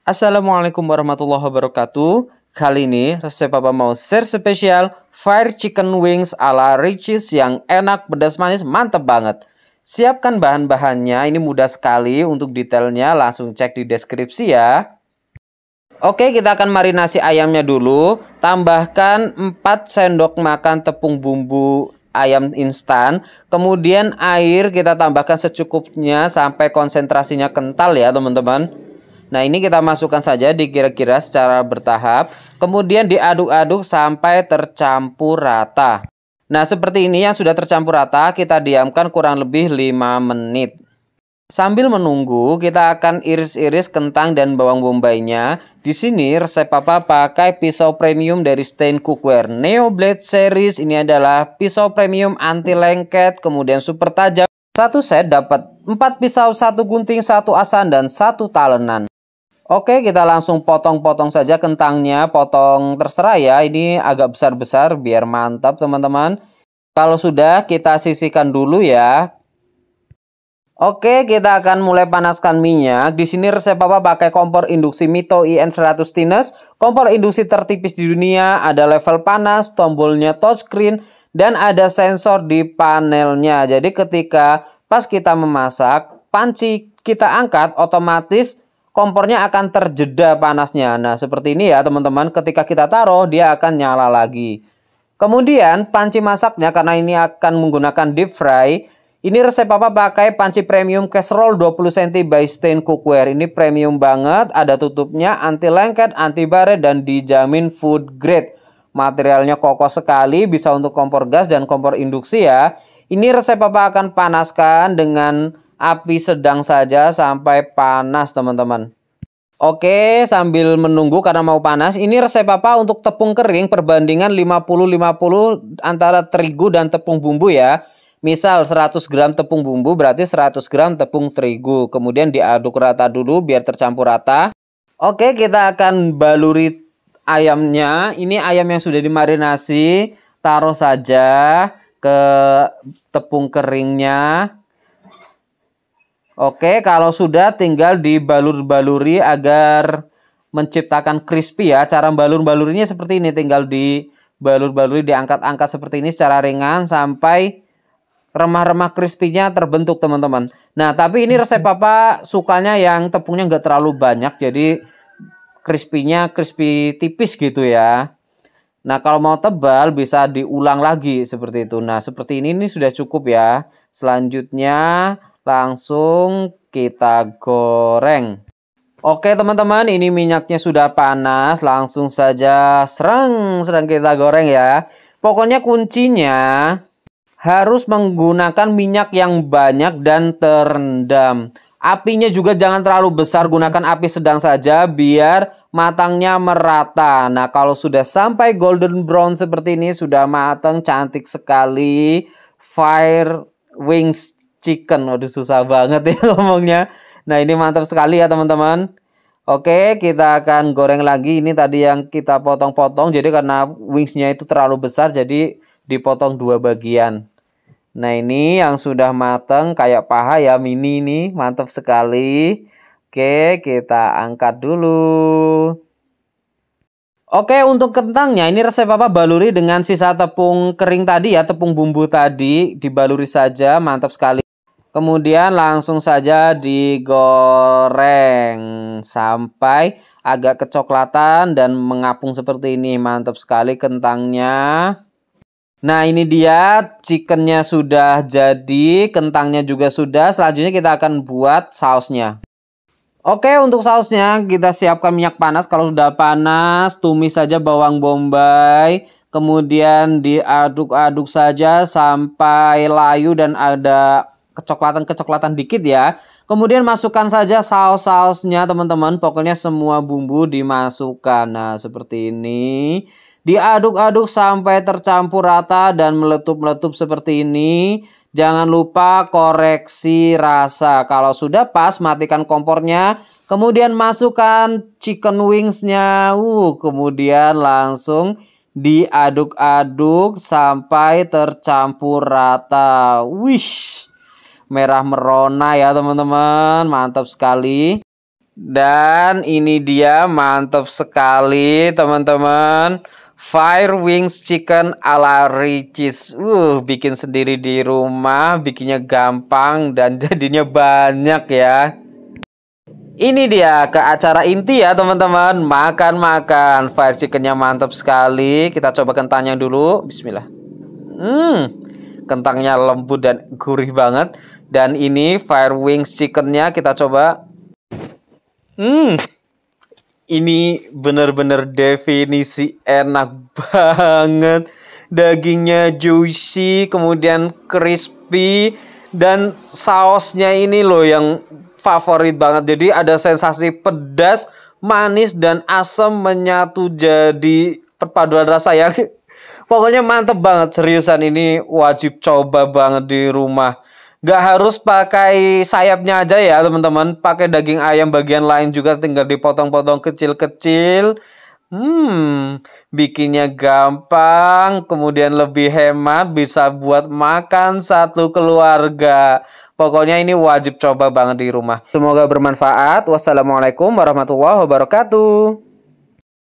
Assalamualaikum warahmatullahi wabarakatuh Kali ini resep papa mau share spesial Fire Chicken Wings ala Richies yang enak, pedas, manis, mantep banget Siapkan bahan-bahannya, ini mudah sekali Untuk detailnya langsung cek di deskripsi ya Oke kita akan marinasi ayamnya dulu Tambahkan 4 sendok makan tepung bumbu ayam instan Kemudian air kita tambahkan secukupnya sampai konsentrasinya kental ya teman-teman Nah ini kita masukkan saja dikira-kira secara bertahap Kemudian diaduk-aduk sampai tercampur rata Nah seperti ini yang sudah tercampur rata kita diamkan kurang lebih 5 menit Sambil menunggu, kita akan iris-iris kentang dan bawang bombaynya. Di sini resep papa pakai pisau premium dari Stain Cookware Neo Blade Series. Ini adalah pisau premium anti lengket, kemudian super tajam. Satu set dapat 4 pisau, satu gunting, satu asan, dan satu talenan. Oke, kita langsung potong-potong saja kentangnya, potong terserah ya. Ini agak besar-besar biar mantap, teman-teman. Kalau sudah, kita sisihkan dulu ya. Oke, kita akan mulai panaskan minyak. Di sini resep papa pakai kompor induksi Mito IN100 Tines. Kompor induksi tertipis di dunia, ada level panas, tombolnya touchscreen, dan ada sensor di panelnya. Jadi ketika pas kita memasak, panci kita angkat otomatis kompornya akan terjeda panasnya. Nah, seperti ini ya teman-teman, ketika kita taruh dia akan nyala lagi. Kemudian panci masaknya karena ini akan menggunakan deep fry, ini resep papa pakai panci premium casserole 20 cm by stain cookware. Ini premium banget, ada tutupnya, anti lengket, anti baret dan dijamin food grade. Materialnya kokoh sekali, bisa untuk kompor gas dan kompor induksi ya. Ini resep Papa akan panaskan dengan api sedang saja sampai panas teman-teman. Oke, sambil menunggu karena mau panas, ini resep apa untuk tepung kering perbandingan 50-50 antara terigu dan tepung bumbu ya. Misal 100 gram tepung bumbu berarti 100 gram tepung terigu. Kemudian diaduk rata dulu biar tercampur rata. Oke, kita akan baluri ayamnya. Ini ayam yang sudah dimarinasi, taruh saja ke tepung keringnya. Oke, kalau sudah tinggal dibalur-baluri agar menciptakan crispy ya. Cara balur-balurinya seperti ini, tinggal dibalur-baluri, diangkat-angkat seperti ini secara ringan sampai remah-remah crispy-nya terbentuk teman-teman. Nah, tapi ini resep papa sukanya yang tepungnya nggak terlalu banyak, jadi crispy-nya crispy tipis gitu ya. Nah, kalau mau tebal bisa diulang lagi seperti itu. Nah, seperti ini ini sudah cukup ya. Selanjutnya langsung kita goreng. Oke teman-teman, ini minyaknya sudah panas, langsung saja serang serang kita goreng ya. Pokoknya kuncinya harus menggunakan minyak yang banyak dan terendam. Apinya juga jangan terlalu besar, gunakan api sedang saja biar matangnya merata. Nah, kalau sudah sampai golden brown seperti ini, sudah matang, cantik sekali. Fire wings chicken. Waduh susah banget ya ngomongnya. Nah ini mantap sekali ya teman-teman. Oke kita akan goreng lagi. Ini tadi yang kita potong-potong. Jadi karena wingsnya itu terlalu besar jadi dipotong dua bagian. Nah ini yang sudah mateng kayak paha ya mini ini mantap sekali. Oke kita angkat dulu. Oke untuk kentangnya ini resep apa baluri dengan sisa tepung kering tadi ya tepung bumbu tadi dibaluri saja mantap sekali Kemudian langsung saja digoreng sampai agak kecoklatan dan mengapung seperti ini. Mantap sekali kentangnya. Nah ini dia chickennya sudah jadi, kentangnya juga sudah. Selanjutnya kita akan buat sausnya. Oke untuk sausnya kita siapkan minyak panas. Kalau sudah panas tumis saja bawang bombay kemudian diaduk-aduk saja sampai layu dan ada kecoklatan-kecoklatan dikit ya. Kemudian masukkan saja saus-sausnya teman-teman. Pokoknya semua bumbu dimasukkan. Nah seperti ini. Diaduk-aduk sampai tercampur rata dan meletup-meletup seperti ini. Jangan lupa koreksi rasa. Kalau sudah pas matikan kompornya. Kemudian masukkan chicken wingsnya. Uh, kemudian langsung diaduk-aduk sampai tercampur rata. Wish merah merona ya teman-teman mantap sekali dan ini dia mantap sekali teman-teman Fire Wings Chicken ala Ricis. Uh, bikin sendiri di rumah, bikinnya gampang dan jadinya banyak ya. Ini dia ke acara inti ya teman-teman. Makan-makan. Fire chickennya mantap sekali. Kita coba kentangnya dulu. Bismillah. Hmm, kentangnya lembut dan gurih banget. Dan ini fire wings chickennya kita coba. Hmm, ini bener-bener definisi enak banget. Dagingnya juicy, kemudian crispy, dan sausnya ini loh yang favorit banget. Jadi ada sensasi pedas, manis, dan asam menyatu jadi perpaduan rasa yang pokoknya mantep banget seriusan ini wajib coba banget di rumah Gak harus pakai sayapnya aja ya teman-teman. Pakai daging ayam bagian lain juga tinggal dipotong-potong kecil-kecil. Hmm, bikinnya gampang, kemudian lebih hemat, bisa buat makan satu keluarga. Pokoknya ini wajib coba banget di rumah. Semoga bermanfaat. Wassalamualaikum warahmatullahi wabarakatuh.